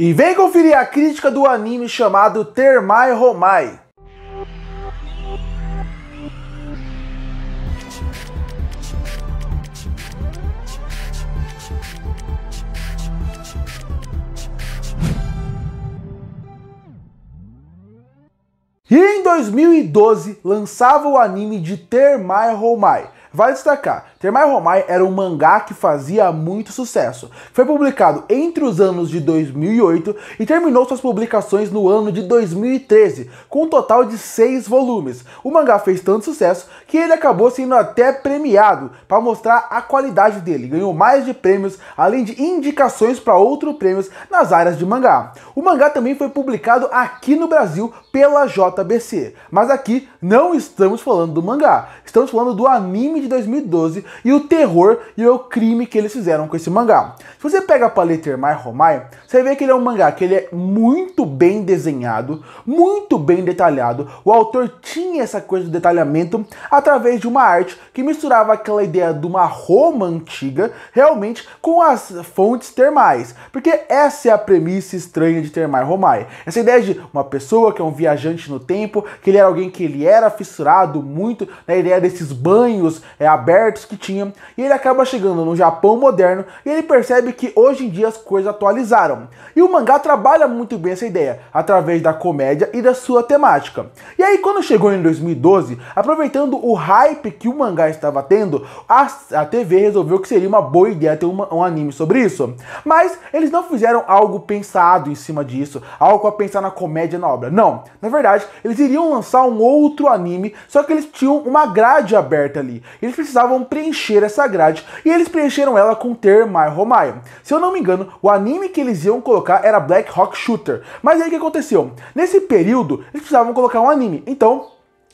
E vem conferir a crítica do anime chamado Termai Romai. E em 2012 lançava o anime de Termai Romai. Vai destacar Termai Romai era um mangá que fazia muito sucesso. Foi publicado entre os anos de 2008 e terminou suas publicações no ano de 2013, com um total de seis volumes. O mangá fez tanto sucesso que ele acabou sendo até premiado para mostrar a qualidade dele. Ganhou mais de prêmios, além de indicações para outros prêmios nas áreas de mangá. O mangá também foi publicado aqui no Brasil pela JBC, mas aqui não estamos falando do mangá, estamos falando do anime de 2012 e o terror e o crime que eles fizeram com esse mangá. Se você pega a ler Termai Romai, você vê que ele é um mangá que ele é muito bem desenhado, muito bem detalhado. O autor tinha essa coisa do detalhamento através de uma arte que misturava aquela ideia de uma Roma antiga, realmente, com as fontes termais. Porque essa é a premissa estranha de Termai Romai. Essa ideia de uma pessoa que é um viajante no tempo, que ele era alguém que ele era fissurado muito na né? ideia desses banhos é, abertos que tinha, e ele acaba chegando no Japão moderno e ele percebe que hoje em dia as coisas atualizaram. E o mangá trabalha muito bem essa ideia, através da comédia e da sua temática. E aí quando chegou em 2012, aproveitando o hype que o mangá estava tendo, a, a TV resolveu que seria uma boa ideia ter uma, um anime sobre isso. Mas eles não fizeram algo pensado em cima disso, algo a pensar na comédia na obra. Não, na verdade, eles iriam lançar um outro anime, só que eles tinham uma grade aberta ali. Eles precisavam preencher preencher essa grade e eles preencheram ela com My Romai. Se eu não me engano, o anime que eles iam colocar era Black Rock Shooter. Mas aí o que aconteceu? Nesse período, eles precisavam colocar um anime. Então,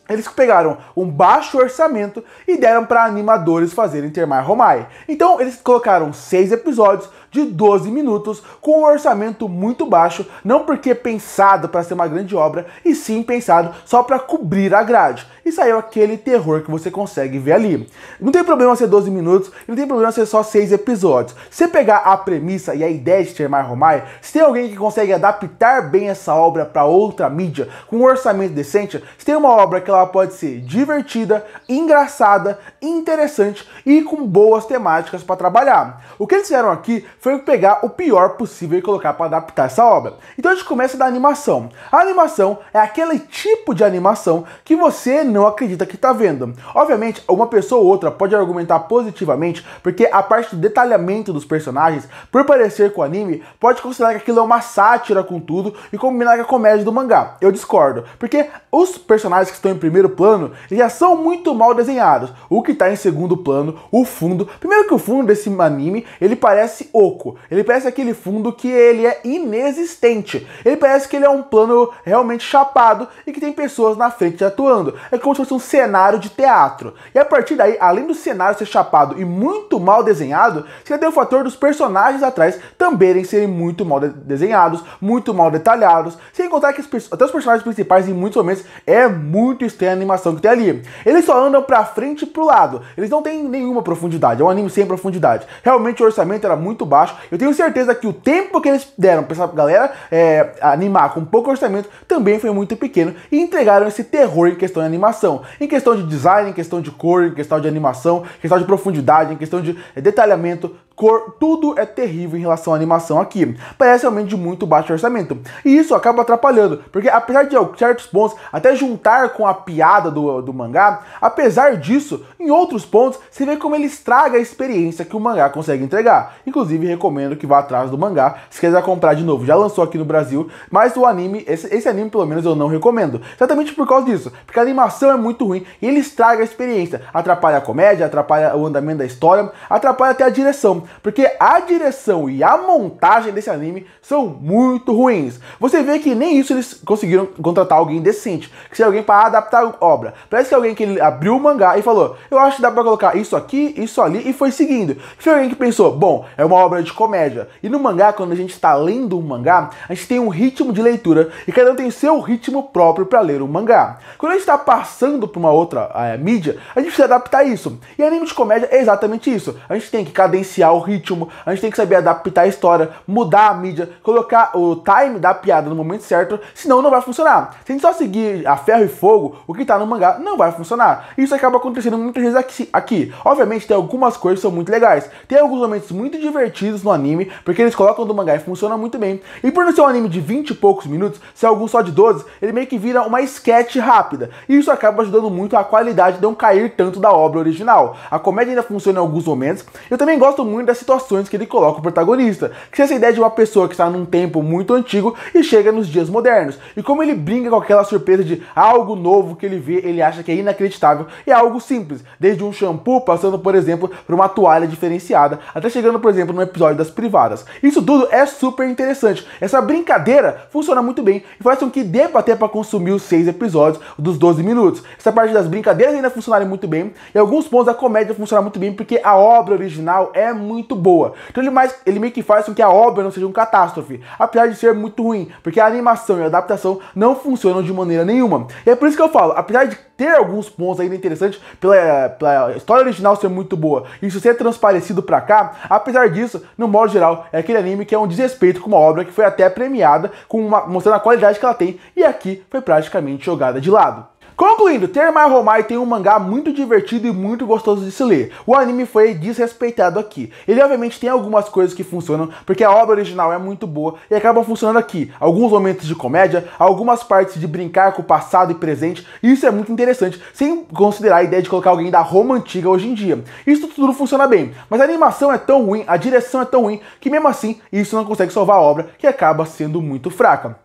eles pegaram um baixo orçamento e deram para animadores fazerem Termai Romai. Então eles colocaram seis episódios de 12 minutos com um orçamento muito baixo, não porque pensado para ser uma grande obra, e sim pensado só para cobrir a grade. E saiu aquele terror que você consegue ver ali. Não tem problema ser 12 minutos, não tem problema ser só 6 episódios. Se pegar a premissa e a ideia de Termar Romai, se tem alguém que consegue adaptar bem essa obra para outra mídia com um orçamento decente, se tem uma obra que ela pode ser divertida, engraçada, interessante e com boas temáticas para trabalhar. O que eles fizeram aqui foi pegar o pior possível e colocar para adaptar essa obra. Então a gente começa da animação. A animação é aquele tipo de animação que você não acredita que está vendo. Obviamente, uma pessoa ou outra pode argumentar positivamente, porque a parte do detalhamento dos personagens, por parecer com o anime, pode considerar que aquilo é uma sátira com tudo e combinar com a comédia do mangá. Eu discordo, porque os personagens que estão em primeiro plano já são muito mal desenhados. O que está em segundo plano, o fundo. Primeiro que o fundo desse anime, ele parece oco. Ele parece aquele fundo que ele é inexistente. Ele parece que ele é um plano realmente chapado e que tem pessoas na frente atuando. É como se fosse um cenário de teatro. E a partir daí, além do cenário ser chapado e muito mal desenhado, você tem o fator dos personagens atrás também serem muito mal de desenhados, muito mal detalhados. Sem contar que até os personagens principais, em muitos momentos, é muito estranha a animação que tem ali. Eles só andam pra frente e pro lado. Eles não têm nenhuma profundidade. É um anime sem profundidade. Realmente o orçamento era muito baixo eu tenho certeza que o tempo que eles deram para essa galera é, animar com pouco orçamento também foi muito pequeno e entregaram esse terror em questão de animação. Em questão de design, em questão de cor, em questão de animação, em questão de profundidade, em questão de é, detalhamento, cor, tudo é terrível em relação à animação aqui. Parece realmente de muito baixo orçamento. E isso acaba atrapalhando, porque apesar de certos pontos até juntar com a piada do, do mangá, apesar disso, em outros pontos se vê como ele estraga a experiência que o mangá consegue entregar. Inclusive, recomendo que vá atrás do mangá se quiser comprar de novo. Já lançou aqui no Brasil, mas o anime, esse, esse anime pelo menos eu não recomendo. Exatamente por causa disso, porque a animação é muito ruim e ele estraga a experiência. Atrapalha a comédia, atrapalha o andamento da história, atrapalha até a direção porque a direção e a montagem desse anime são muito ruins. Você vê que nem isso eles conseguiram contratar alguém decente, que seja alguém para adaptar a obra. Parece que alguém que ele abriu o mangá e falou: "Eu acho que dá para colocar isso aqui, isso ali" e foi seguindo. Foi alguém que pensou: "Bom, é uma obra de comédia". E no mangá, quando a gente está lendo um mangá, a gente tem um ritmo de leitura e cada um tem seu ritmo próprio para ler um mangá. Quando a gente está passando para uma outra eh, mídia, a gente precisa adaptar isso. E anime de comédia é exatamente isso. A gente tem que cadenciar o ritmo, a gente tem que saber adaptar a história, mudar a mídia, colocar o time da piada no momento certo, senão não vai funcionar. Se a gente só seguir a ferro e fogo, o que tá no mangá não vai funcionar. Isso acaba acontecendo muitas vezes aqui. aqui. Obviamente tem algumas coisas que são muito legais, tem alguns momentos muito divertidos no anime, porque eles colocam do mangá e funciona muito bem. E por não ser um anime de 20 e poucos minutos, se é algum só de 12, ele meio que vira uma sketch rápida. E isso acaba ajudando muito a qualidade de não cair tanto da obra original. A comédia ainda funciona em alguns momentos. Eu também gosto muito das situações que ele coloca o protagonista, que é essa ideia de uma pessoa que está num tempo muito antigo e chega nos dias modernos, e como ele brinca com aquela surpresa de algo novo que ele vê, ele acha que é inacreditável, e é algo simples, desde um shampoo passando, por exemplo, por uma toalha diferenciada, até chegando, por exemplo, no episódio das privadas. Isso tudo é super interessante, essa brincadeira funciona muito bem e faz com que dê pra ter pra consumir os seis episódios dos 12 minutos. Essa parte das brincadeiras ainda funcionarem muito bem, e alguns pontos da comédia funcionam muito bem, porque a obra original é muito muito boa. Então ele, mais, ele meio que faz com que a obra não seja um catástrofe, apesar de ser muito ruim, porque a animação e a adaptação não funcionam de maneira nenhuma. E é por isso que eu falo, apesar de ter alguns pontos ainda interessantes pela, pela história original ser muito boa, isso ser transparecido para cá, apesar disso, no modo geral, é aquele anime que é um desrespeito com uma obra que foi até premiada, com uma, mostrando a qualidade que ela tem, e aqui foi praticamente jogada de lado. Concluindo, Termai Romai tem um mangá muito divertido e muito gostoso de se ler. O anime foi desrespeitado aqui. Ele obviamente tem algumas coisas que funcionam, porque a obra original é muito boa e acabam funcionando aqui. Alguns momentos de comédia, algumas partes de brincar com o passado e presente, e isso é muito interessante, sem considerar a ideia de colocar alguém da Roma antiga hoje em dia. Isso tudo funciona bem, mas a animação é tão ruim, a direção é tão ruim, que mesmo assim isso não consegue salvar a obra, que acaba sendo muito fraca.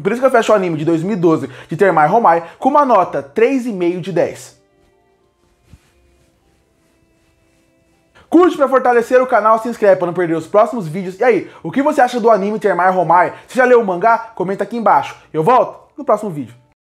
Por isso que eu fecho o anime de 2012 de Termai Romai com uma nota 3,5 de 10. Curte para fortalecer o canal, se inscreve para não perder os próximos vídeos. E aí, o que você acha do anime Termai Romai? Você já leu o mangá? Comenta aqui embaixo. Eu volto no próximo vídeo.